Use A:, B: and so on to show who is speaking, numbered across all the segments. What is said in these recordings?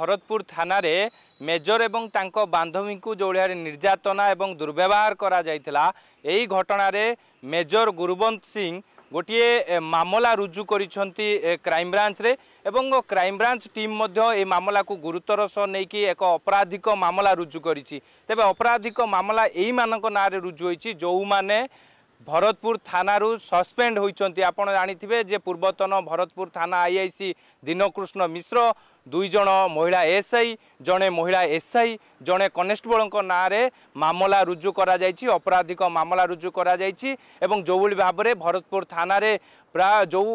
A: ভরতপুর থানার মেজর এবং তাঁর বান্ধবী যেভাবে নির্যাতনা এবং দুর্ব্যবহার করা যাই এই ঘটনার মেজর গুরুবন্ত সিং গোটিয়ে মামলা রুজু করেছেন ক্রাইম ব্রাঞ্চরে এবং ক্রাইম ব্রাঞ্চ টিম মধ্য এই মামলা গুরুতর সহ নেই এক অপরাধিক মামলা রুজু করেছি তবে অপরাধিক মামলা এই মানক না রুজু হয়েছি যে ভরতপুর থানার সসপেন্ড হয়েছেন আপনার জাঁথিবে যে পূর্বতন ভরতপুর থানা আইআইসি দীনকৃষ্ণ মিশ্র ଦୁଇଜଣ ମହିଳା ଏଏସ୍ଆଇ ଜଣେ ମହିଳା ଏସ୍ଆଇ ଜଣେ କନେଷ୍ଟବଳଙ୍କ ନାଁରେ ମାମଲା ରୁଜୁ କରାଯାଇଛି ଅପରାଧିକ ମାମଲା ରୁଜୁ କରାଯାଇଛି ଏବଂ ଯେଉଁଭଳି ଭାବରେ ଭରତପୁର ଥାନାରେ ପ୍ରାୟ ଯେଉଁ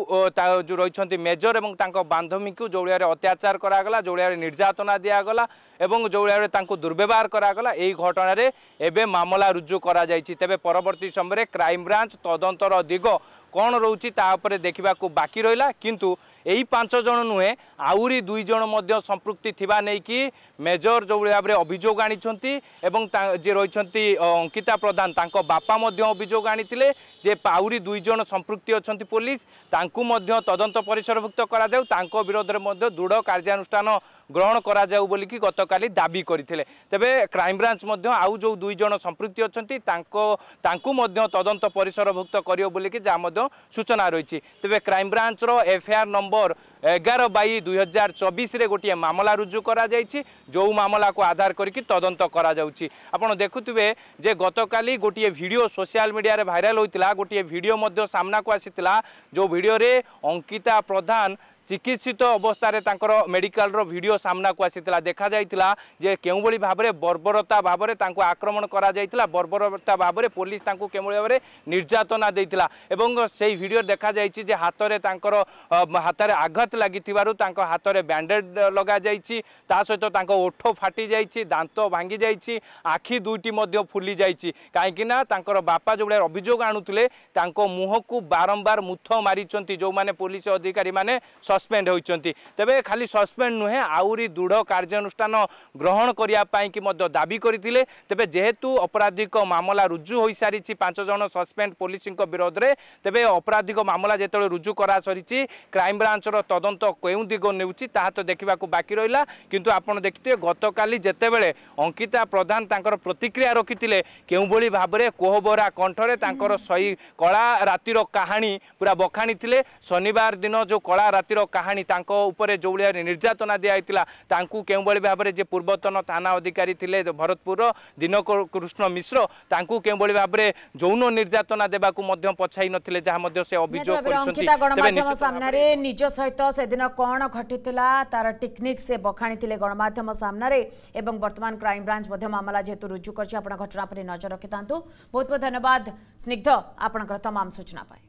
A: ଯେଉଁ ରହିଛନ୍ତି ମେଜର ଏବଂ ତାଙ୍କ ବାନ୍ଧବୀଙ୍କୁ ଯେଉଁ ଭଳିଆରେ ଅତ୍ୟାଚାର କରାଗଲା ଯେଉଁ ଭଳିଆରେ ନିର୍ଯାତନା ଦିଆଗଲା ଏବଂ ଯେଉଁ ଭଳିଆରେ ତାଙ୍କୁ ଦୁର୍ବ୍ୟବହାର କରାଗଲା ଏହି ଘଟଣାରେ ଏବେ ମାମଲା ରୁଜୁ କରାଯାଇଛି ତେବେ ପରବର୍ତ୍ତୀ ସମୟରେ କ୍ରାଇମବ୍ରାଞ୍ଚ ତଦନ୍ତର ଦିଗ କ'ଣ ରହୁଛି ତା ଉପରେ ଦେଖିବାକୁ ବାକି ରହିଲା କିନ୍ତୁ এই ପାଞ୍ଚ ଜଣ ନୁହେଁ ଆହୁରି ଦୁଇ ଜଣ ମଧ୍ୟ ସମ୍ପୃକ୍ତି ଥିବା ନେଇକି ମେଜର ଯେଉଁଭଳି ଭାବରେ ଅଭିଯୋଗ ଆଣିଛନ୍ତି ଏବଂ ଯିଏ ରହିଛନ୍ତି ଅଙ୍କିତା ପ୍ରଧାନ ତାଙ୍କ ବାପା ମଧ୍ୟ ଅଭିଯୋଗ ଆଣିଥିଲେ ଯେ ଆହୁରି ଦୁଇ ଜଣ ସମ୍ପୃକ୍ତି ଅଛନ୍ତି ପୋଲିସ ତାଙ୍କୁ ମଧ୍ୟ ତଦନ୍ତ ପରିସରଭୁକ୍ତ କରାଯାଉ ତାଙ୍କ ବିରୋଧରେ ମଧ୍ୟ ଦୃଢ଼ କାର୍ଯ୍ୟାନୁଷ୍ଠାନ ଗ୍ରହଣ କରାଯାଉ ବୋଲିକି ଗତକାଲି ଦାବି କରିଥିଲେ ତେବେ କ୍ରାଇମବ୍ରାଞ୍ଚ ମଧ୍ୟ ଆଉ ଯେଉଁ ଦୁଇ ଜଣ ସମ୍ପୃକ୍ତି ଅଛନ୍ତି ତାଙ୍କ ତାଙ୍କୁ ମଧ୍ୟ ତଦନ୍ତ ପରିସରଭୁକ୍ତ କରିବ ବୋଲିକି ଯାହା ମଧ୍ୟ ସୂଚନା ରହିଛି ତେବେ କ୍ରାଇମବ୍ରାଞ୍ଚର ଏଫ୍ଆଇଆର୍ ନମ୍ବର ନମ୍ବର ଏଗାର ବାଇ ଦୁଇ ହଜାର ଚବିଶରେ ଗୋଟିଏ ମାମଲା ରୁଜୁ କରାଯାଇଛି ଯେଉଁ ମାମଲାକୁ ଆଧାର କରିକି ତଦନ୍ତ କରାଯାଉଛି ଆପଣ ଦେଖୁଥିବେ ଯେ ଗତକାଲି ଗୋଟିଏ ଭିଡ଼ିଓ ସୋସିଆଲ ମିଡ଼ିଆରେ ଭାଇରାଲ ହୋଇଥିଲା ଗୋଟିଏ ଭିଡ଼ିଓ ମଧ୍ୟ ସାମ୍ନାକୁ ଆସିଥିଲା ଯେଉଁ ଭିଡ଼ିଓରେ ଅଙ୍କିତା ପ୍ରଧାନ চিকিৎসিত অবস্থায় তাঁর মেডিকাল ভিডিও সামনাকু আসি দেখা যাই যে কেউভাবে ভাবে বর্বরতা ভাবে তাঁকু আক্রমণ করা যাই বর্বরতা ভাবে পুলিশ তাঁকু কেমন ভাবে নির্যাতনা দিয়েছিল এবং সেই ভিডিও দেখা যাই যে হাতের তাঁর হাতের আঘাত লাগি তাঁর হাতের ব্যান্ডেড লগা যাই তা সহ তাঁর ওঠ ফাটি যাই দাঁত ভাঙ্গি যাই আখি দুইটি মধ্যে ফুলি যাই কাইকি না তাঁর বাপা যেভাবে অভিযোগ আনুলে তাঁর মুহকু বারম্বার মুথ মারি যে পুলিশ অধিকারী মানে ସସ୍ପେଣ୍ଡ ହୋଇଛନ୍ତି ତେବେ ଖାଲି ସସ୍ପେଣ୍ଡ ନୁହେଁ ଆହୁରି ଦୃଢ଼ କାର୍ଯ୍ୟାନୁଷ୍ଠାନ ଗ୍ରହଣ କରିବା ପାଇଁକି ମଧ୍ୟ ଦାବି କରିଥିଲେ ତେବେ ଯେହେତୁ ଅପରାଧିକ ମାମଲା ରୁଜୁ ହୋଇସାରିଛି ପାଞ୍ଚ ଜଣ ସସ୍ପେଣ୍ଡ ପୋଲିସଙ୍କ ବିରୋଧରେ ତେବେ ଅପରାଧିକ ମାମଲା ଯେତେବେଳେ ରୁଜୁ କରାସରିଛି କ୍ରାଇମବ୍ରାଞ୍ଚର ତଦନ୍ତ କେଉଁ ଦିଗ ନେଉଛି ତାହା ତ ଦେଖିବାକୁ ବାକି ରହିଲା କିନ୍ତୁ ଆପଣ ଦେଖିଥିବେ ଗତକାଲି ଯେତେବେଳେ ଅଙ୍କିତା ପ୍ରଧାନ ତାଙ୍କର ପ୍ରତିକ୍ରିୟା ରଖିଥିଲେ କେଉଁଭଳି ଭାବରେ କୋହବରା କଣ୍ଠରେ ତାଙ୍କର ସହି କଳା ରାତିର କାହାଣୀ ପୁରା ବଖାଣିଥିଲେ ଶନିବାର ଦିନ ଯେଉଁ କଳା ରାତିର କାହାଣୀ ତାଙ୍କ ଉପରେ ଯେଉଁଭଳିଆ ନିର୍ଯାତନା ଦିଆଯାଇଥିଲା ତାଙ୍କୁ କେଉଁଭଳି ଭାବରେ ଯେ ପୂର୍ବତନ ଥାନା ଅଧିକାରୀ ଥିଲେ ଭରତପୁରର ଦିନକୃଷ୍ଣ ମିଶ୍ର ତାଙ୍କୁ କେଉଁଭଳି ଭାବରେ ଯୌନ ନିର୍ଯାତନା ଦେବାକୁ ମଧ୍ୟ ପଛାଇ ନଥିଲେ ଯାହା ମଧ୍ୟ ସେ ଅଭିଯୋଗ କରିଛନ୍ତି ଗଣମାଧ୍ୟମ ସାମ୍ନାରେ ନିଜ ସହିତ ସେଦିନ କ'ଣ ଘଟିଥିଲା ତାର ଟେକ୍ନିକ୍ ସେ ବଖାଣିଥିଲେ ଗଣମାଧ୍ୟମ ସାମ୍ନାରେ ଏବଂ ବର୍ତ୍ତମାନ କ୍ରାଇମବ୍ରାଞ୍ଚ ମଧ୍ୟ ମାମଲା ଯେହେତୁ ରୁଜୁ କରିଛି ଆପଣ ଘଟଣା ଉପରେ ନଜର ରଖିଥାନ୍ତୁ ବହୁତ ବହୁତ ଧନ୍ୟବାଦ ସ୍ନିଗ୍ଧ ଆପଣଙ୍କର ତମାମ ସୂଚନା ପାଇଁ